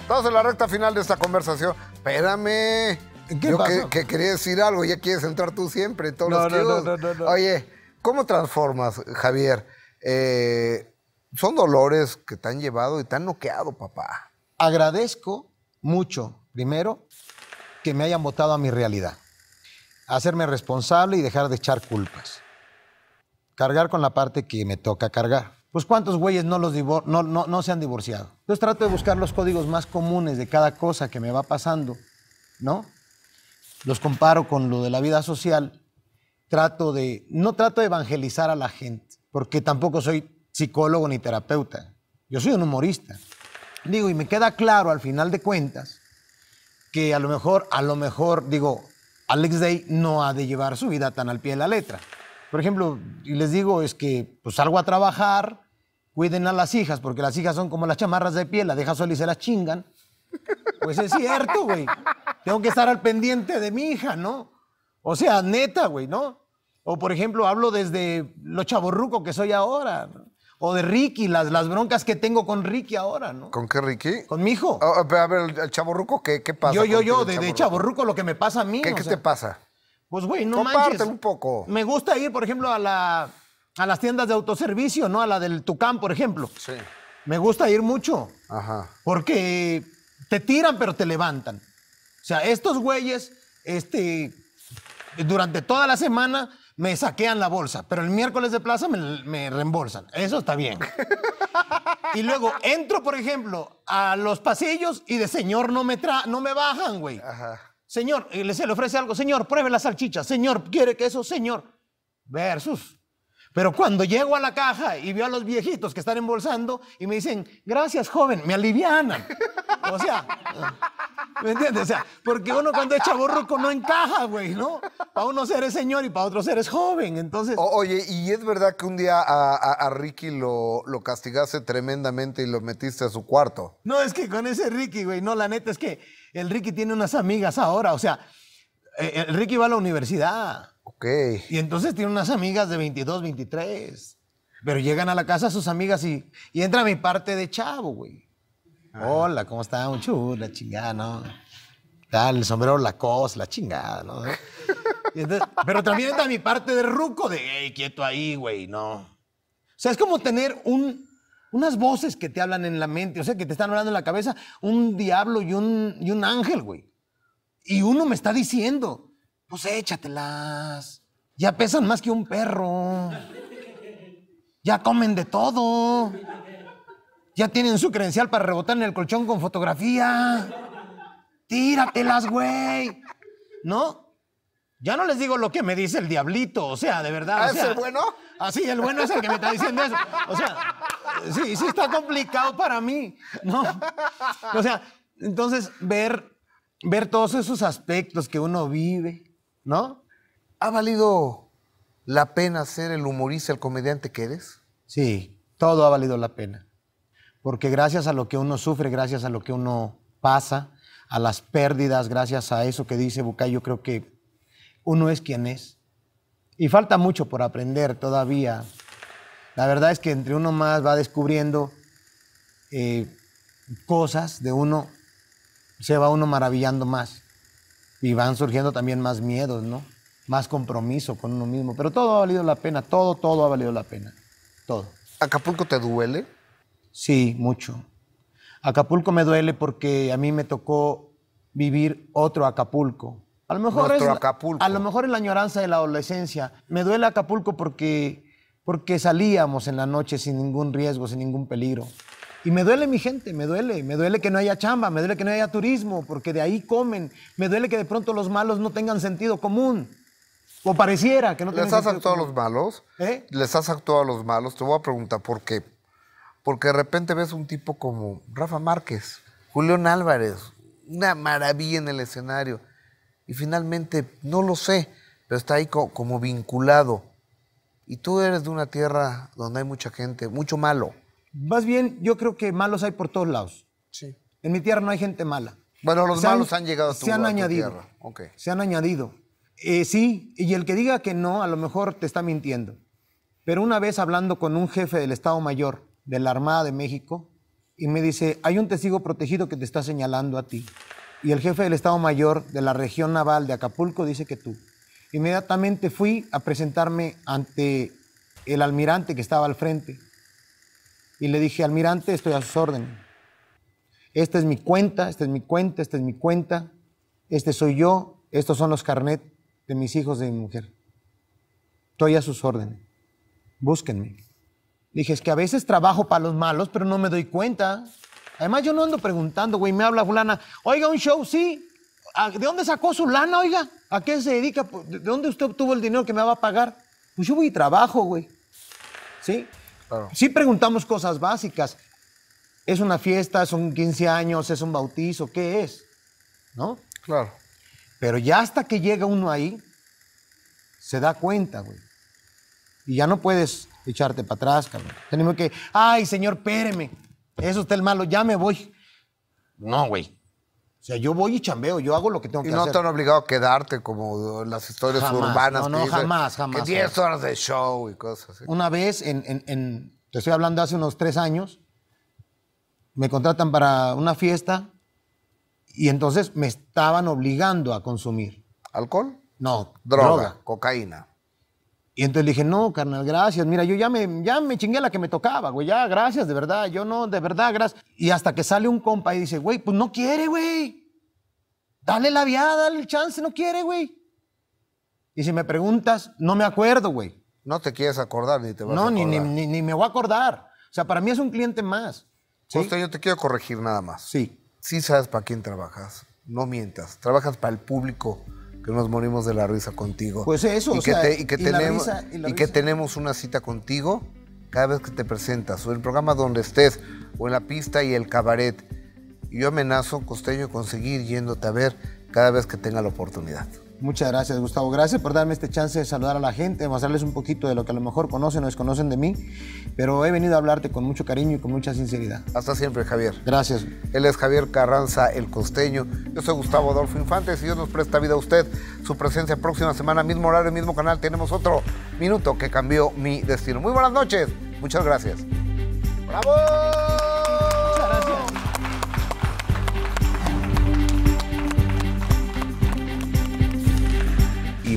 [SPEAKER 1] Estamos en la recta final de esta conversación. Espérame. ¿Qué yo pasó? Que, quería decir algo, ya quieres entrar tú siempre. Todos no, no, no, no, no. Oye. ¿Cómo transformas, Javier? Eh, son dolores que te han llevado y te han noqueado, papá. Agradezco mucho, primero,
[SPEAKER 2] que me hayan votado a mi realidad. Hacerme responsable y dejar de echar culpas. Cargar con la parte que me toca cargar. Pues cuántos güeyes no, no se han divorciado. Entonces trato de buscar los códigos más comunes de cada cosa que me va pasando, ¿no? Los comparo con lo de la vida social trato de, no trato de evangelizar a la gente, porque tampoco soy psicólogo ni terapeuta, yo soy un humorista. Digo, y me queda claro al final de cuentas que a lo mejor, a lo mejor, digo, Alex Day no ha de llevar su vida tan al pie de la letra. Por ejemplo, y les digo, es que pues salgo a trabajar, cuiden a las hijas, porque las hijas son como las chamarras de piel, las dejas solas y se las chingan. Pues es cierto, güey. Tengo que estar al pendiente de mi hija, ¿no? O sea, neta, güey, ¿no? O por ejemplo, hablo desde lo chaborruco que soy ahora. O de Ricky, las, las broncas que tengo con Ricky ahora,
[SPEAKER 1] ¿no? ¿Con qué Ricky?
[SPEAKER 2] Con mi hijo. Ah, ah, a ver, el chaborruco, ¿qué, pasa? Yo, yo, yo, de chaborruco? lo que me pasa a mí. ¿Qué, te pasa? Pues, güey, no Compártelo un poco. Me gusta ir, por ejemplo, a, la, a las tiendas de autoservicio, ¿no? A la del Tucán, por ejemplo. Sí. Me gusta ir mucho. Ajá. Porque te tiran, pero te levantan. O sea, estos güeyes, este, durante toda la semana me saquean la bolsa, pero el miércoles de plaza me, reembolsan. Eso está bien. [laughs] y luego entro, por ejemplo, a los pasillos y de señor no me, tra no me bajan, güey. Señor, eh, se le ofrece algo. Señor, pruebe la salchicha. Señor, quiere que eso, señor. Versus, pero cuando llego a la caja y veo a los viejitos que están embolsando y me dicen, gracias joven, me alivianan. O sea, ¿me entiendes? O sea, porque uno cuando es chaborroco no encaja, güey, ¿no?
[SPEAKER 1] Para uno ser señor y para otro ser es joven, entonces... oye, ¿y es verdad que un día a, Ricky lo, lo castigaste tremendamente y lo metiste a su cuarto?
[SPEAKER 2] No, es que con ese Ricky, güey, no, la neta es que el Ricky tiene unas amigas ahora, o sea, eh, el Ricky va a la universidad. Ok. Y entonces tiene unas amigas de 22, 23. Pero llegan a la casa sus amigas y, entra mi parte de chavo, güey. Hola, ¿cómo está? Un la chingada, ¿no? Tal, el sombrero cosa, la chingada, ¿no? pero también entra mi parte de ruco, de, hey, quieto ahí, güey, no. O sea, es como tener un, unas voces que te hablan en la mente, o sea, que te están hablando en la cabeza, un diablo y un, y un ángel, güey. Y uno me está diciendo, pues échatelas. Ya pesan más que un perro. Ya comen de todo. Ya tienen su credencial para rebotar en el colchón con fotografía. Tíratelas, güey. ¿No? Ya no les digo lo que me dice el diablito, o sea, de verdad. ¿Es el bueno? Así, el bueno es el que me está diciendo eso. O sea, sí, sí está complicado para mí, ¿no? O sea, entonces ver, ver todos esos aspectos que uno vive, ¿no? ¿Ha valido la pena ser el humorista, el comediante que eres? Sí, todo ha valido la pena. Porque gracias a lo que uno sufre, gracias a lo que uno pasa, a las pérdidas, gracias a eso que dice Bucay, yo creo que uno es quien es. Y falta mucho por aprender todavía. La verdad es que entre uno más va descubriendo eh, cosas de uno, se va uno maravillando más. Y van surgiendo también más miedos, ¿no? Más compromiso con uno mismo. Pero todo ha valido la pena, todo, todo ha valido la pena. Todo. ¿Acapulco te duele? Sí, mucho. Acapulco me duele porque a mí me tocó vivir otro Acapulco. A lo mejor es, Acapulco. A lo mejor es la añoranza de la adolescencia. Me duele Acapulco porque, porque salíamos en la noche sin ningún riesgo, sin ningún peligro. Y me duele mi gente, me duele, me duele que no haya chamba, me duele que no haya turismo, porque de ahí comen, me duele que de pronto los malos no tengan sentido común. O pareciera que no tengan sentido común. ¿Les has actuado a
[SPEAKER 1] los malos? ¿Eh? ¿Les has actuado a los malos? Te voy a preguntar por qué. Porque de repente ves un tipo como Rafa Márquez, Julián Álvarez, una maravilla en el escenario. Y finalmente, no lo sé, pero está ahí como vinculado. Y tú eres de una tierra donde hay mucha gente, mucho malo. Más bien,
[SPEAKER 2] yo creo que malos hay por todos lados. Sí. En mi tierra no hay gente mala. Bueno, los malos han, llegado a tu, se han añadido, Se han añadido. Eh, sí, y el que diga que no, a lo mejor te está mintiendo. Pero una vez hablando con un jefe del Estado Mayor de la Armada de México, y me dice, hay un testigo protegido que te está señalando a ti. Y el jefe del Estado Mayor de la región naval de Acapulco dice que tú. Inmediatamente fui a presentarme ante el almirante que estaba al frente y le dije, almirante, estoy a sus órdenes. Esta es mi cuenta, esta es mi cuenta, esta es mi cuenta. Este soy yo, estos son los carnet de mis hijos, de mi mujer. Estoy a sus órdenes. Búsquenme. Dije, es que a veces trabajo para los malos, pero no me doy cuenta. Además, yo no ando preguntando, güey, me habla fulana, oiga, un show, sí. Ah, ¿De dónde sacó su lana, oiga? ¿A qué se dedica? Pues, ¿De dónde usted obtuvo el dinero que me va a pagar? Pues yo voy y trabajo, güey. ¿Sí? Si preguntamos cosas básicas. ¿Es una fiesta? ¿Son 15 años? ¿Es un bautizo? ¿Qué es? ¿No? Claro. Pero ya hasta que llega uno ahí, se da cuenta, güey. Y ya no puedes echarte para atrás, cabrón. Tenemos que, ay, señor, péreme. Eso está el malo, ya me voy.
[SPEAKER 1] No, güey. O sea, yo voy y chambeo, yo hago lo que tengo que hacer. Y no te han obligado a quedarte como las historias urbanas. No, no, jamás, jamás. 10 horas de show y cosas así. Una vez,
[SPEAKER 2] en, te estoy hablando hace unos tres años, me contratan para una fiesta y entonces me estaban obligando a consumir. ¿Alcohol? No, droga.
[SPEAKER 1] Cocaína.
[SPEAKER 2] Y entonces le dije, no, carnal, gracias. Mira, yo ya me, ya me chingué la que me tocaba, güey. Ya, gracias, de verdad. Yo no, de verdad, gracias. Y hasta que sale un compa y dice, güey, pues no quiere, güey. Dale la viada, dale el chance, no quiere, güey. Y si me preguntas, no me acuerdo,
[SPEAKER 1] güey. No te quieres acordar ni te vas a acordar. No, ni,
[SPEAKER 2] me voy a acordar. O sea, para mí es un cliente más.
[SPEAKER 1] ¿sí? yo te quiero corregir nada más. Sí. Sí sabes para quién trabajas. No mientas. Trabajas para el público que nos morimos de la risa contigo. Pues eso, y que y que tenemos y, que tenemos una cita contigo cada vez que te presentas o en el programa donde estés o en la pista y el cabaret. yo amenazo costeño conseguir yéndote a ver cada vez que tenga la oportunidad. Muchas gracias, Gustavo. Gracias por darme este chance de saludar a la gente, de
[SPEAKER 2] mostrarles un poquito de lo que a lo mejor conocen o desconocen de mí, pero he venido a hablarte con mucho cariño y con mucha
[SPEAKER 1] sinceridad. Hasta siempre, Javier. Gracias. Él es Javier Carranza, el costeño. Yo soy Gustavo Adolfo Infantes y Dios nos presta vida a usted. Su presencia próxima semana, mismo horario, mismo canal. Tenemos otro minuto que cambió mi destino. Muy buenas noches. Muchas gracias. ¡Bravo!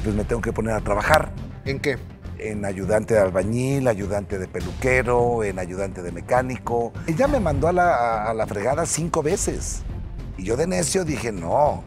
[SPEAKER 3] pues me tengo que poner a trabajar. ¿En qué? En ayudante de albañil, ayudante de peluquero, en ayudante de mecánico. Ella me mandó a la, fregada cinco veces. Y yo de necio dije, no,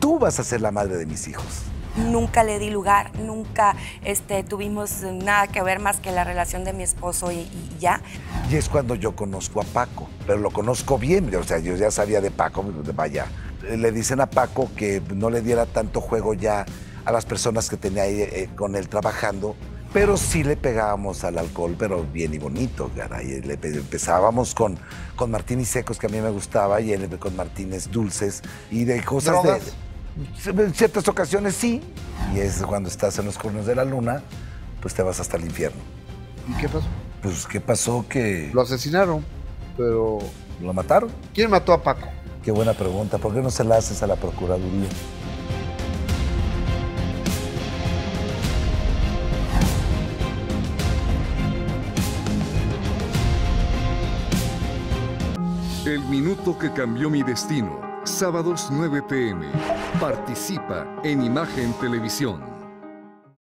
[SPEAKER 3] tú vas a ser la madre de mis hijos
[SPEAKER 1] nunca le di lugar, nunca este,
[SPEAKER 3] tuvimos nada que ver más que la relación de mi esposo y, y, ya. Y es cuando yo conozco a Paco, pero lo conozco bien, o sea, yo ya sabía de Paco, vaya. Eh, le dicen a Paco que no le diera tanto juego ya a las personas que tenía ahí eh, con él trabajando, pero sí le pegábamos al alcohol, pero bien y bonito, Le empezábamos con, con secos, que a mí me gustaba, y él con martínez dulces, y de cosas de... En ciertas ocasiones sí, y es cuando estás en los cuernos de la luna, pues te vas hasta el infierno. ¿Y qué pasó? Pues, ¿qué pasó? Que... Lo asesinaron, pero... ¿Lo mataron? ¿Quién mató a Paco? Qué buena pregunta. ¿Por qué no se la haces a la Procuraduría?
[SPEAKER 1] El minuto que cambió mi destino. Sábados 9 pm. Participa en Imagen Televisión.